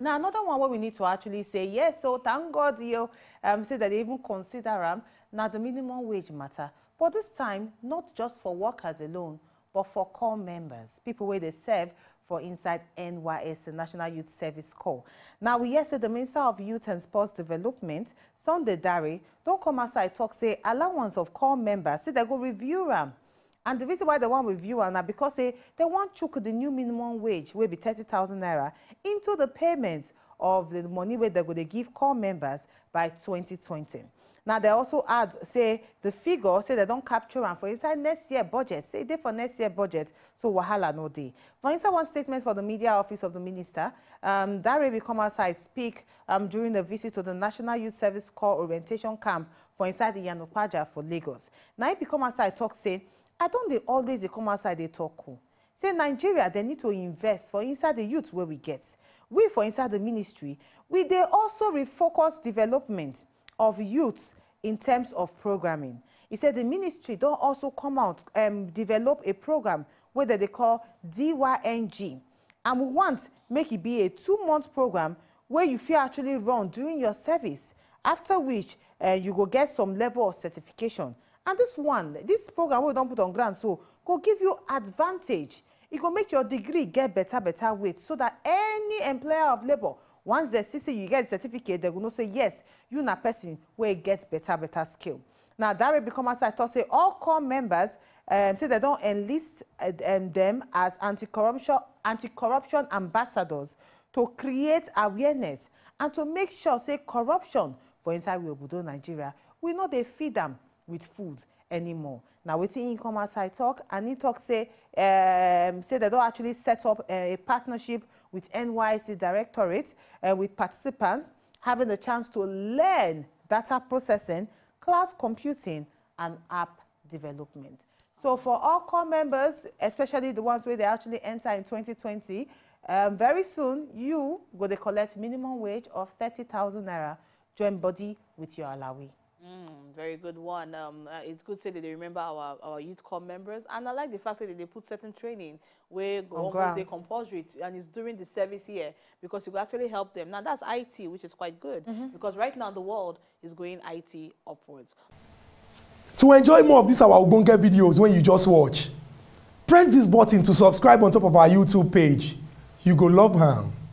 Now, another one where we need to actually say, yes, so oh, thank God you um, say that they even consider um, now the minimum wage matter. But this time, not just for workers alone, but for core members, people where they serve for inside NYS, the National Youth Service Corps. Now, we the Minister of Youth and Sports Development, Sunday Dari, don't come outside talk, say allowance of core members, say they go review them. And the reason why they want review now because they want put the new minimum wage will be 30,000 naira into the payments of the money where they're going to give core members by 2020. Now, they also add, say, the figure, say they don't capture and for inside next year budget, say they for next year budget, so wahala no day. For instance, one statement for the media office of the minister, um, Dare will come outside speak um, during a visit to the National Youth Service Corps orientation camp for inside the Yanopaja for Lagos. Now, he come outside talk, say, I don't they always they come outside they talk cool say nigeria they need to invest for inside the youth where we get we for inside the ministry we they also refocus development of youth in terms of programming He said the ministry don't also come out um, develop a program whether they call dyng and we want make it be a two-month program where you feel actually run during your service after which uh, you go get some level of certification and this one this program we don't put on ground so go give you advantage It go make your degree get better better weight so that any employer of labour once they see say you get certificate dem go know say yes you a person where get better better skill now dare become outside talk say all core members um, say they don't enlist uh, um, dem as anti-corruption anti-corruption ambassadors to create awareness and to make sure say corruption for inside we obodo nigeria we no they feed them. with food anymore. Now, within income as I talk, and he talk say, um, say they don't actually set up a, a partnership with NYC Directorate uh, with participants having the chance to learn data processing, cloud computing, and app development. So for all core members, especially the ones where they actually enter in 2020, um, very soon you go to collect minimum wage of 30,000 naira. Join body with your Alawi. Mm, very good one. Um, uh, it's good to say that they remember our, our youth club members. And I like the fact that they put certain training where almost they compulsory it, and it's during the service year because it will actually help them. Now, that's IT, which is quite good mm -hmm. because right now the world is going IT upwards. To enjoy more of these our Ogonga videos when you just watch, press this button to subscribe on top of our YouTube page. You go love her.